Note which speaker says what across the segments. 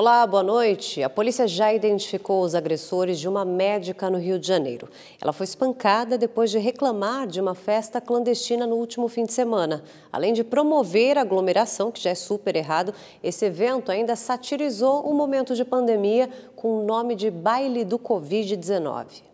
Speaker 1: Olá, boa noite. A polícia já identificou os agressores de uma médica no Rio de Janeiro. Ela foi espancada depois de reclamar de uma festa clandestina no último fim de semana. Além de promover a aglomeração, que já é super errado, esse evento ainda satirizou o momento de pandemia com o nome de Baile do Covid-19.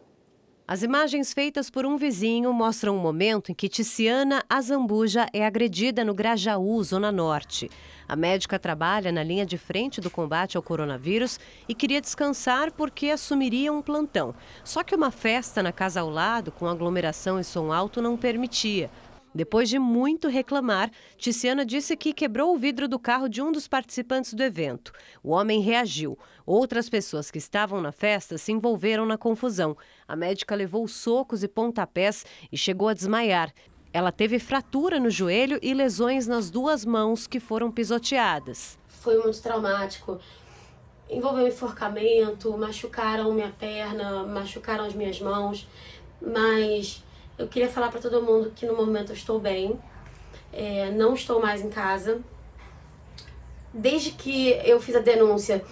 Speaker 1: As imagens feitas por um vizinho mostram o um momento em que Tiziana Azambuja é agredida no Grajaú, Zona Norte. A médica trabalha na linha de frente do combate ao coronavírus e queria descansar porque assumiria um plantão. Só que uma festa na casa ao lado, com aglomeração e som alto, não permitia. Depois de muito reclamar, Tiziana disse que quebrou o vidro do carro de um dos participantes do evento. O homem reagiu. Outras pessoas que estavam na festa se envolveram na confusão. A médica levou socos e pontapés e chegou a desmaiar. Ela teve fratura no joelho e lesões nas duas mãos que foram pisoteadas. Foi muito traumático. Envolveu enforcamento, machucaram minha perna, machucaram as minhas mãos. Mas eu queria falar para todo mundo que no momento eu estou bem, é, não estou mais em casa, desde que eu fiz a denúncia,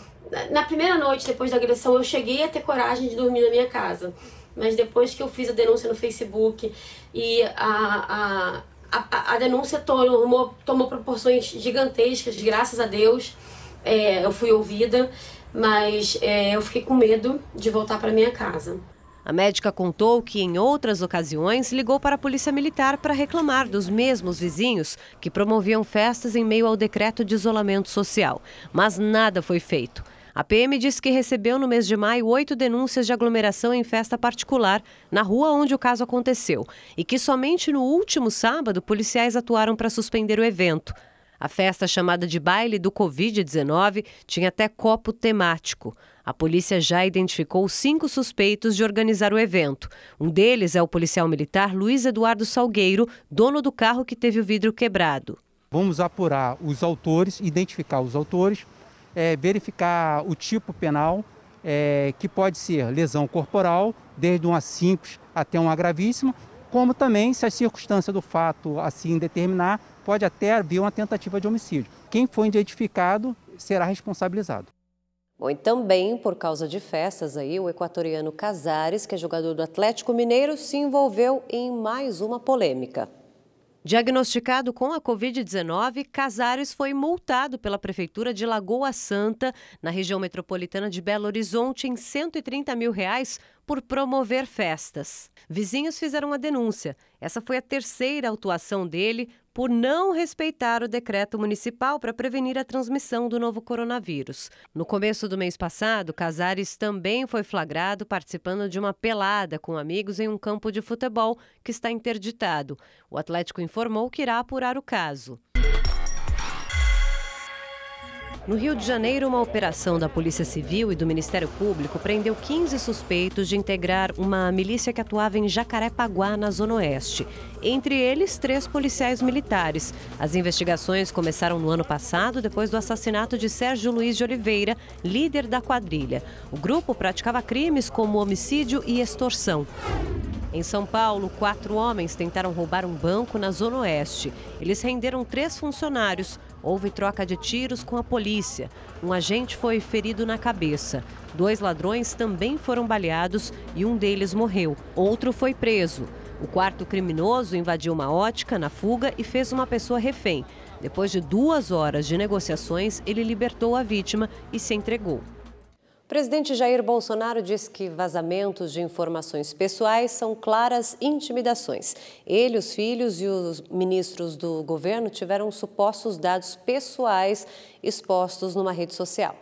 Speaker 1: na primeira noite depois da agressão, eu cheguei a ter coragem de dormir na minha casa. Mas depois que eu fiz a denúncia no Facebook e a, a, a, a denúncia tomou, tomou proporções gigantescas, graças a Deus, é, eu fui ouvida, mas é, eu fiquei com medo de voltar para minha casa. A médica contou que, em outras ocasiões, ligou para a Polícia Militar para reclamar dos mesmos vizinhos que promoviam festas em meio ao decreto de isolamento social. Mas nada foi feito. A PM disse que recebeu no mês de maio oito denúncias de aglomeração em festa particular na rua onde o caso aconteceu e que somente no último sábado policiais atuaram para suspender o evento. A festa, chamada de Baile do Covid-19, tinha até copo temático. A polícia já identificou cinco suspeitos de organizar o evento. Um deles é o policial militar Luiz Eduardo Salgueiro, dono do carro que teve o vidro quebrado.
Speaker 2: Vamos apurar os autores, identificar os autores, é, verificar o tipo penal, é, que pode ser lesão corporal, desde uma simples até uma gravíssima, como também se a circunstância do fato assim determinar, pode até haver uma tentativa de homicídio. Quem for identificado será responsabilizado.
Speaker 1: Bom, e também por causa de festas aí, o equatoriano Casares, que é jogador do Atlético Mineiro, se envolveu em mais uma polêmica. Diagnosticado com a Covid-19, Casares foi multado pela Prefeitura de Lagoa Santa, na região metropolitana de Belo Horizonte, em 130 mil reais por promover festas. Vizinhos fizeram a denúncia. Essa foi a terceira autuação dele por não respeitar o decreto municipal para prevenir a transmissão do novo coronavírus. No começo do mês passado, Casares também foi flagrado participando de uma pelada com amigos em um campo de futebol que está interditado. O Atlético informou que irá apurar o caso. No Rio de Janeiro, uma operação da Polícia Civil e do Ministério Público prendeu 15 suspeitos de integrar uma milícia que atuava em Jacarepaguá, na Zona Oeste. Entre eles, três policiais militares. As investigações começaram no ano passado, depois do assassinato de Sérgio Luiz de Oliveira, líder da quadrilha. O grupo praticava crimes como homicídio e extorsão. Em São Paulo, quatro homens tentaram roubar um banco na Zona Oeste. Eles renderam três funcionários, Houve troca de tiros com a polícia. Um agente foi ferido na cabeça. Dois ladrões também foram baleados e um deles morreu. Outro foi preso. O quarto criminoso invadiu uma ótica na fuga e fez uma pessoa refém. Depois de duas horas de negociações, ele libertou a vítima e se entregou presidente Jair Bolsonaro diz que vazamentos de informações pessoais são claras intimidações. Ele, os filhos e os ministros do governo tiveram supostos dados pessoais expostos numa rede social.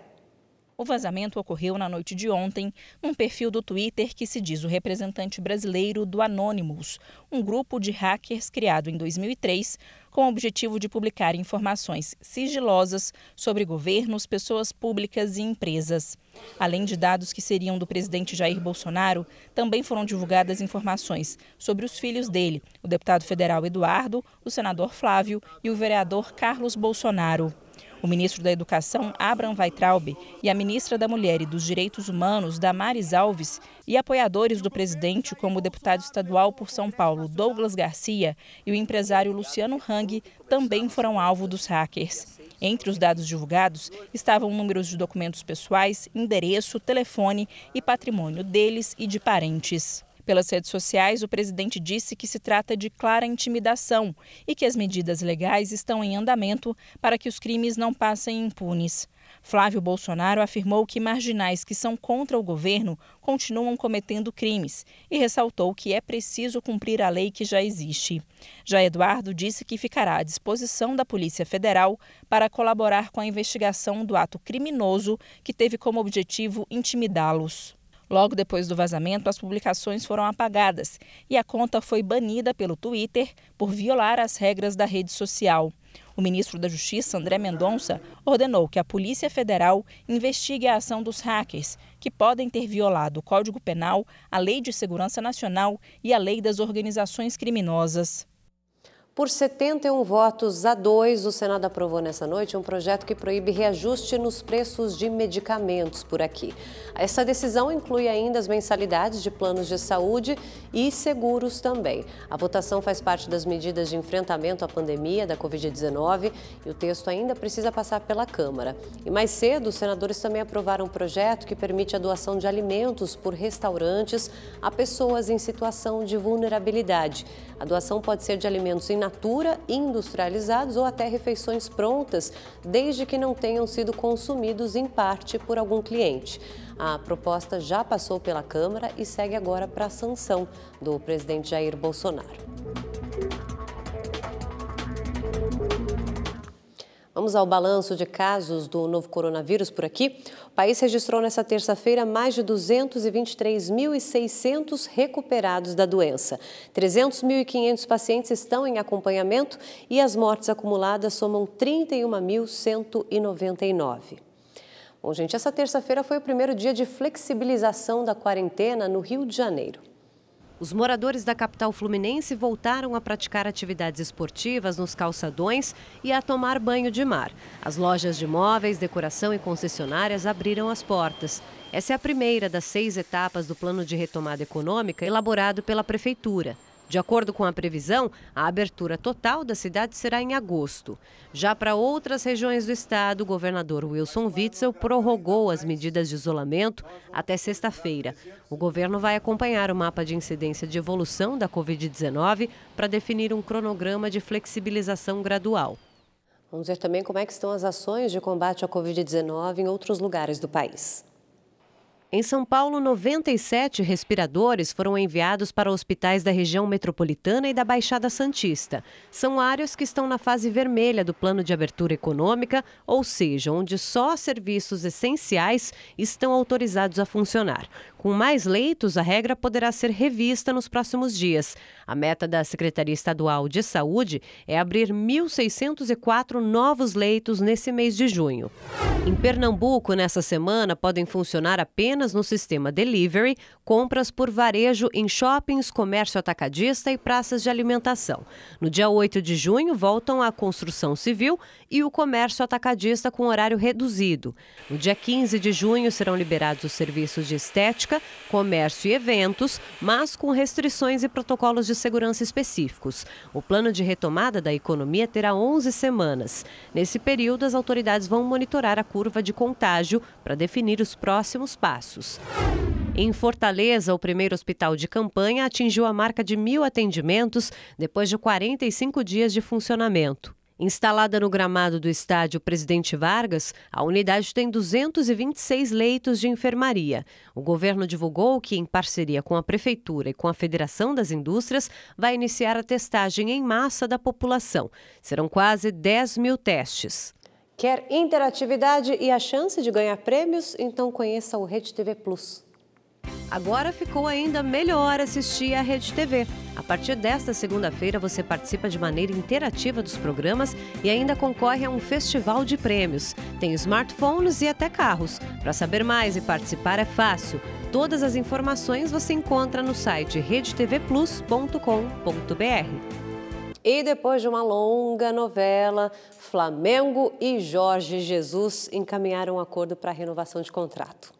Speaker 2: O vazamento ocorreu na noite de ontem, num perfil do Twitter que se diz o representante brasileiro do Anonymous, um grupo de hackers criado em 2003 com o objetivo de publicar informações sigilosas sobre governos, pessoas públicas e empresas. Além de dados que seriam do presidente Jair Bolsonaro, também foram divulgadas informações sobre os filhos dele, o deputado federal Eduardo, o senador Flávio e o vereador Carlos Bolsonaro. O ministro da Educação, Abraham Weitraub, e a ministra da Mulher e dos Direitos Humanos, Damares Alves, e apoiadores do presidente, como o deputado estadual por São Paulo, Douglas Garcia, e o empresário Luciano Hang, também foram alvo dos hackers. Entre os dados divulgados estavam números de documentos pessoais, endereço, telefone e patrimônio deles e de parentes. Pelas redes sociais, o presidente disse que se trata de clara intimidação e que as medidas legais estão em andamento para que os crimes não passem impunes. Flávio Bolsonaro afirmou que marginais que são contra o governo continuam cometendo crimes e ressaltou que é preciso cumprir a lei que já existe. Já Eduardo disse que ficará à disposição da Polícia Federal para colaborar com a investigação do ato criminoso que teve como objetivo intimidá-los. Logo depois do vazamento, as publicações foram apagadas e a conta foi banida pelo Twitter por violar as regras da rede social. O ministro da Justiça, André Mendonça, ordenou que a Polícia Federal investigue a ação dos hackers, que podem ter violado o Código Penal, a Lei de Segurança Nacional e a Lei das Organizações Criminosas.
Speaker 1: Por 71 votos a 2, o Senado aprovou nessa noite um projeto que proíbe reajuste nos preços de medicamentos por aqui. Essa decisão inclui ainda as mensalidades de planos de saúde e seguros também. A votação faz parte das medidas de enfrentamento à pandemia da Covid-19 e o texto ainda precisa passar pela Câmara. E mais cedo, os senadores também aprovaram um projeto que permite a doação de alimentos por restaurantes a pessoas em situação de vulnerabilidade. A doação pode ser de alimentos in natura, industrializados ou até refeições prontas, desde que não tenham sido consumidos em parte por algum cliente. A proposta já passou pela Câmara e segue agora para a sanção do presidente Jair Bolsonaro. Vamos ao balanço de casos do novo coronavírus por aqui. O país registrou nesta terça-feira mais de 223.600 recuperados da doença. 300.500 pacientes estão em acompanhamento e as mortes acumuladas somam 31.199. Bom, gente, essa terça-feira foi o primeiro dia de flexibilização da quarentena no Rio de Janeiro. Os moradores da capital fluminense voltaram a praticar atividades esportivas nos calçadões e a tomar banho de mar. As lojas de móveis, decoração e concessionárias abriram as portas. Essa é a primeira das seis etapas do plano de retomada econômica elaborado pela Prefeitura. De acordo com a previsão, a abertura total da cidade será em agosto. Já para outras regiões do estado, o governador Wilson Witzel prorrogou as medidas de isolamento até sexta-feira. O governo vai acompanhar o mapa de incidência de evolução da Covid-19 para definir um cronograma de flexibilização gradual. Vamos ver também como é que estão as ações de combate à Covid-19 em outros lugares do país. Em São Paulo, 97 respiradores foram enviados para hospitais da região metropolitana e da Baixada Santista. São áreas que estão na fase vermelha do plano de abertura econômica, ou seja, onde só serviços essenciais estão autorizados a funcionar. Com mais leitos, a regra poderá ser revista nos próximos dias. A meta da Secretaria Estadual de Saúde é abrir 1.604 novos leitos nesse mês de junho. Em Pernambuco, nessa semana, podem funcionar apenas apenas no sistema delivery, compras por varejo em shoppings, comércio atacadista e praças de alimentação. No dia 8 de junho, voltam a construção civil e o comércio atacadista com horário reduzido. No dia 15 de junho, serão liberados os serviços de estética, comércio e eventos, mas com restrições e protocolos de segurança específicos. O plano de retomada da economia terá 11 semanas. Nesse período, as autoridades vão monitorar a curva de contágio para definir os próximos passos serviços. Em Fortaleza, o primeiro hospital de campanha atingiu a marca de mil atendimentos depois de 45 dias de funcionamento. Instalada no gramado do estádio Presidente Vargas, a unidade tem 226 leitos de enfermaria. O governo divulgou que, em parceria com a Prefeitura e com a Federação das Indústrias, vai iniciar a testagem em massa da população. Serão quase 10 mil testes. Quer interatividade e a chance de ganhar prêmios? Então conheça o Rede TV Plus. Agora ficou ainda melhor assistir à Rede TV. A partir desta segunda-feira, você participa de maneira interativa dos programas e ainda concorre a um festival de prêmios. Tem smartphones e até carros. Para saber mais e participar é fácil. Todas as informações você encontra no site redetvplus.com.br. E depois de uma longa novela, Flamengo e Jorge Jesus encaminharam um acordo para renovação de contrato.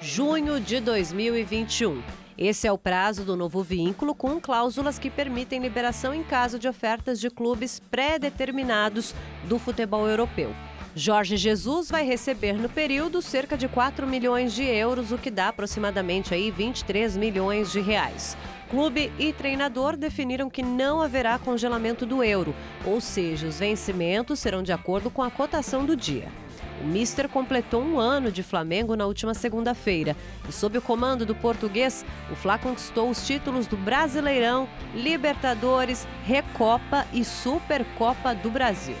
Speaker 1: Junho de 2021. Esse é o prazo do novo vínculo, com cláusulas que permitem liberação em caso de ofertas de clubes pré-determinados do futebol europeu. Jorge Jesus vai receber no período cerca de 4 milhões de euros, o que dá aproximadamente aí 23 milhões de reais. Clube e treinador definiram que não haverá congelamento do euro, ou seja, os vencimentos serão de acordo com a cotação do dia. O Mister completou um ano de Flamengo na última segunda-feira e, sob o comando do português, o Fla conquistou os títulos do Brasileirão, Libertadores, Recopa e Supercopa do Brasil.